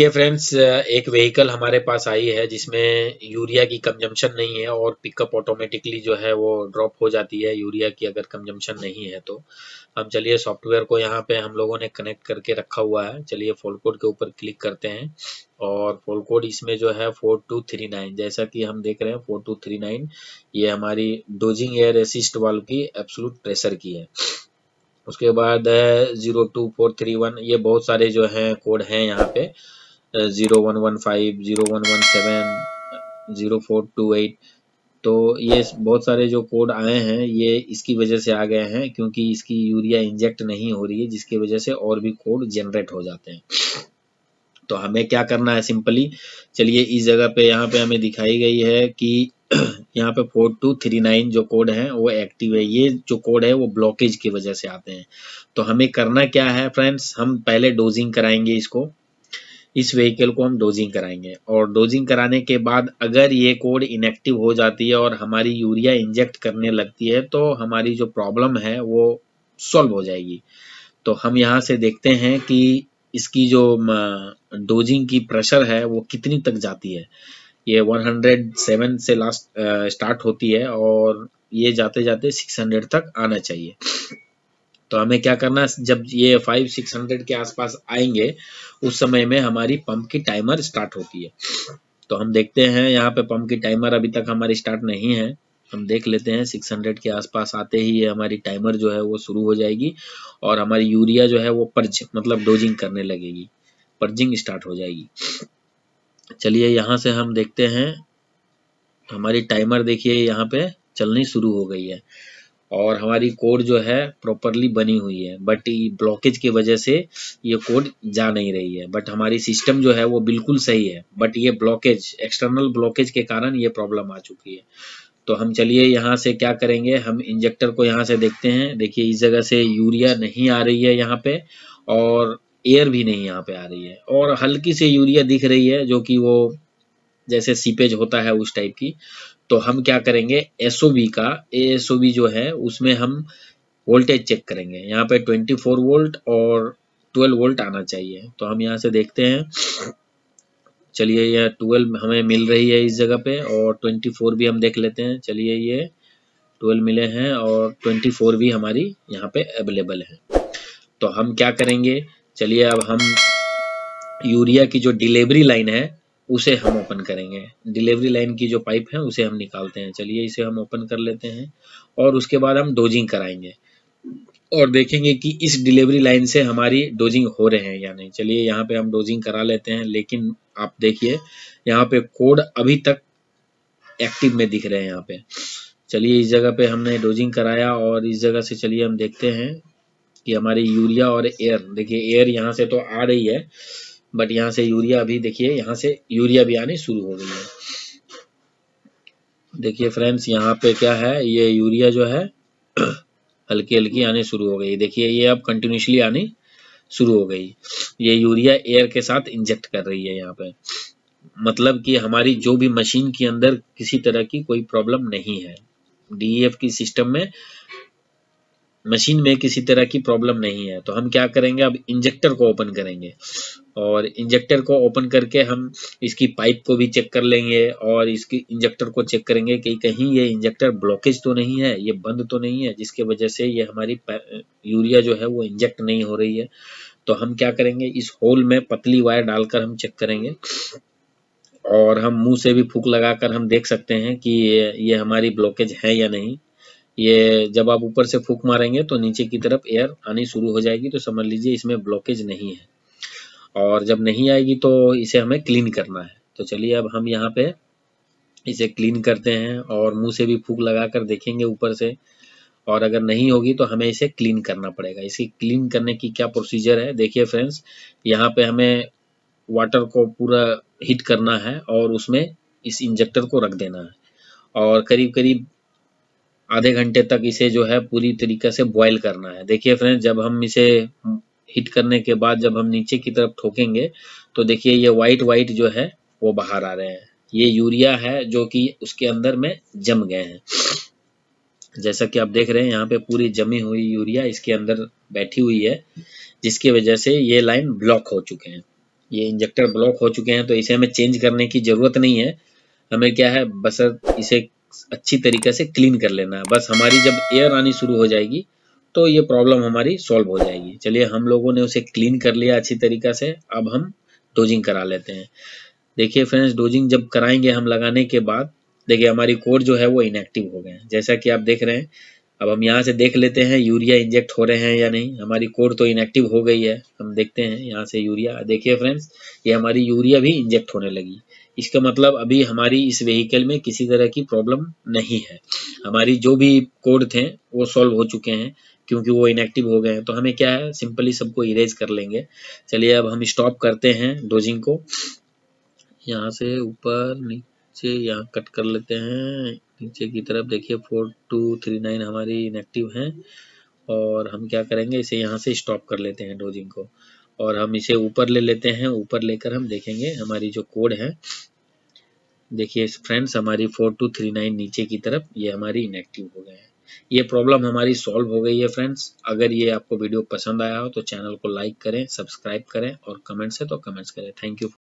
ये friends uh, एक vehicle हमारे पास आई है जिसमें यूरिया की कंजम्पशन नहीं है और पिकअप ऑटोमेटिकली जो है वो ड्रॉप हो जाती है यूरिया की अगर कंजम्पशन नहीं है तो हम चलिए सॉफ्टवेयर को यहाँ पे हम लोगों ने कनेक्ट करके रखा हुआ है चलिए फोल कोड के ऊपर क्लिक करते हैं और फोल कोड इसमें जो है फोर टू थ्री नाइन जैसा कि हम देख रहे हैं फोर टू थ्री नाइन ये हमारी डोजिंग एयर असिस्ट वाल की एब्सोलूट प्रेशर की है उसके बाद zero two four three one ये बहुत सारे जो है कोड हैं यहाँ पे zero one one five zero one one seven zero four two eight तो ये बहुत सारे जो कोड आए हैं ये इसकी वजह से आ गए हैं क्योंकि इसकी यूरिया इंजेक्ट नहीं हो रही है जिसकी वजह से और भी कोड जनरेट हो जाते हैं तो हमें क्या करना है सिंपली चलिए इस जगह पे यहाँ पे हमें दिखाई गई है कि यहाँ पे फोर टू थ्री नाइन जो कोड है वो एक्टिव है ये जो कोड है वो ब्लॉकेज की वजह से आते हैं तो हमें करना क्या है फ्रेंड्स हम पहले डोजिंग कराएंगे इसको इस व्हीकल को हम डोजिंग कराएंगे और डोजिंग कराने के बाद अगर ये कोड इनएक्टिव हो जाती है और हमारी यूरिया इंजेक्ट करने लगती है तो हमारी जो प्रॉब्लम है वो सॉल्व हो जाएगी तो हम यहाँ से देखते हैं कि इसकी जो डोजिंग की प्रेशर है वो कितनी तक जाती है ये 107 से लास्ट स्टार्ट होती है और ये जाते जाते 600 तक आना चाहिए तो हमें क्या करना है जब ये फाइव सिक्स हंड्रेड के आसपास आएंगे उस समय में हमारी पंप की टाइमर स्टार्ट होती है तो हम देखते हैं यहाँ पे पंप की टाइमर अभी तक हमारी स्टार्ट नहीं है हम देख लेते हैं सिक्स हंड्रेड के आसपास आते ही ये हमारी टाइमर जो है वो शुरू हो जाएगी और हमारी यूरिया जो है वो पर्ज मतलब डोजिंग करने लगेगी पर्जिंग स्टार्ट हो जाएगी चलिए यहाँ से हम देखते हैं हमारी टाइमर देखिए यहाँ पे चलनी शुरू हो गई है और हमारी कोड जो है प्रॉपरली बनी हुई है बट ब्लॉकेज की वजह से ये कोड जा नहीं रही है बट हमारी सिस्टम जो है वो बिल्कुल सही है बट ये ब्लॉकेज एक्सटर्नल ब्लॉकेज के कारण ये प्रॉब्लम आ चुकी है तो हम चलिए यहाँ से क्या करेंगे हम इंजेक्टर को यहाँ से देखते हैं देखिए इस जगह से यूरिया नहीं आ रही है यहाँ पे और एयर भी नहीं यहाँ पे आ रही है और हल्की से यूरिया दिख रही है जो कि वो जैसे सीपेज होता है उस टाइप की तो हम क्या करेंगे एस का बी जो है उसमें हम वोल्टेज चेक करेंगे यहाँ पे 24 वोल्ट और 12 वोल्ट आना चाहिए तो हम यहाँ से देखते हैं चलिए ये 12 हमें मिल रही है इस जगह पे और 24 भी हम देख लेते हैं चलिए ये 12 मिले हैं और 24 भी हमारी यहाँ पे अवेलेबल है तो हम क्या करेंगे चलिए अब हम यूरिया की जो डिलीवरी लाइन है उसे हम ओपन करेंगे डिलीवरी लाइन की जो पाइप है उसे हम निकालते हैं चलिए इसे हम ओपन कर लेते हैं और उसके बाद हम डोजिंग कराएंगे और देखेंगे कि इस डिलीवरी लाइन से हमारी डोजिंग हो रहे हैं या नहीं चलिए यहाँ पे हम डोजिंग करा लेते हैं लेकिन आप देखिए यहाँ पे कोड अभी तक एक्टिव में दिख रहे हैं यहाँ पे चलिए इस जगह पे हमने डोजिंग कराया और इस जगह से चलिए हम देखते हैं कि हमारी यूरिया और एयर देखिए एयर यहाँ से तो आ रही है बट यहाँ से यूरिया अभी देखिए यहाँ से यूरिया भी आनी शुरू हो गई है देखिए फ्रेंड्स यहाँ पे क्या है ये यूरिया जो है हल्की हल्की आनी शुरू हो गई देखिए ये अब कंटिन्यूसली आनी शुरू हो गई ये यूरिया एयर के साथ इंजेक्ट कर रही है यहाँ पे मतलब कि हमारी जो भी मशीन के अंदर किसी तरह की कोई प्रॉब्लम नहीं है डीएफ e की सिस्टम में मशीन में किसी तरह की प्रॉब्लम नहीं है तो हम क्या करेंगे अब इंजेक्टर को ओपन करेंगे और इंजेक्टर को ओपन करके हम इसकी पाइप को भी चेक कर लेंगे और इसकी इंजेक्टर को चेक करेंगे कि कहीं ये इंजेक्टर ब्लॉकेज तो नहीं है ये बंद तो नहीं है जिसके वजह से ये हमारी यूरिया जो है वो इंजेक्ट नहीं हो रही है तो हम क्या करेंगे इस होल में पतली वायर डालकर हम चेक करेंगे और हम मुंह से भी फूक लगाकर हम देख सकते हैं कि ये, ये हमारी ब्लॉकेज है या नहीं ये जब आप ऊपर से फूक मारेंगे तो नीचे की तरफ एयर आनी शुरू हो जाएगी तो समझ लीजिए इसमें ब्लॉकेज नहीं है और जब नहीं आएगी तो इसे हमें क्लीन करना है तो चलिए अब हम यहाँ पे इसे क्लीन करते हैं और मुंह से भी फूक लगा कर देखेंगे ऊपर से और अगर नहीं होगी तो हमें इसे क्लीन करना पड़ेगा इसे क्लीन करने की क्या प्रोसीजर है देखिए फ्रेंड्स यहाँ पे हमें वाटर को पूरा हीट करना है और उसमें इस इंजेक्टर को रख देना है और करीब करीब आधे घंटे तक इसे जो है पूरी तरीके से बॉयल करना है देखिए फ्रेंड्स जब हम इसे हिट करने के बाद जब हम नीचे की तरफ ठोकेंगे तो देखिए ये वाइट वाइट जो है वो बाहर आ रहे हैं ये यूरिया है जो कि उसके अंदर में जम गए हैं जैसा कि आप देख रहे हैं यहाँ पे पूरी जमी हुई यूरिया इसके अंदर बैठी हुई है जिसकी वजह से ये लाइन ब्लॉक हो चुके हैं ये इंजेक्टर ब्लॉक हो चुके हैं तो इसे हमें चेंज करने की जरूरत नहीं है हमें क्या है बसर इसे अच्छी तरीके से क्लीन कर लेना है बस हमारी जब एयर आनी शुरू हो जाएगी तो ये प्रॉब्लम हमारी सॉल्व हो जाएगी चलिए हम लोगों ने उसे क्लीन कर लिया अच्छी तरीका से अब हम डोजिंग करा लेते हैं देखिए फ्रेंड्स डोजिंग जब कराएंगे हम लगाने के बाद देखिए हमारी कोर जो है वो इनएक्टिव हो गए हैं जैसा कि आप देख रहे हैं अब हम यहाँ से देख लेते हैं यूरिया इंजेक्ट हो रहे हैं या नहीं हमारी कोर तो इनएक्टिव हो गई है हम देखते हैं यहाँ से यूरिया देखिए फ्रेंड्स ये हमारी यूरिया भी इंजेक्ट होने लगी इसका मतलब अभी हमारी इस व्हीकल में किसी तरह की प्रॉब्लम नहीं है हमारी जो भी कोड थे वो सॉल्व हो चुके हैं क्योंकि वो इनएक्टिव हो गए हैं तो हमें क्या है सिंपली सबको इरेज कर लेंगे चलिए अब हम स्टॉप करते हैं डोजिंग को यहाँ से ऊपर नीचे यहाँ कट कर लेते हैं नीचे की तरफ देखिए फोर टू थ्री नाइन हमारी इनएक्टिव हैं और हम क्या करेंगे इसे यहाँ से स्टॉप कर लेते हैं डोजिंग को और हम इसे ऊपर ले लेते हैं ऊपर लेकर हम देखेंगे हमारी जो कोड है देखिए फ्रेंड्स हमारी फोर टू थ्री नाइन नीचे की तरफ ये हमारी इनएक्टिव हो गए हैं ये प्रॉब्लम हमारी सॉल्व हो गई है फ्रेंड्स अगर ये आपको वीडियो पसंद आया हो तो चैनल को लाइक करें सब्सक्राइब करें और कमेंट्स है तो कमेंट्स करें थैंक यू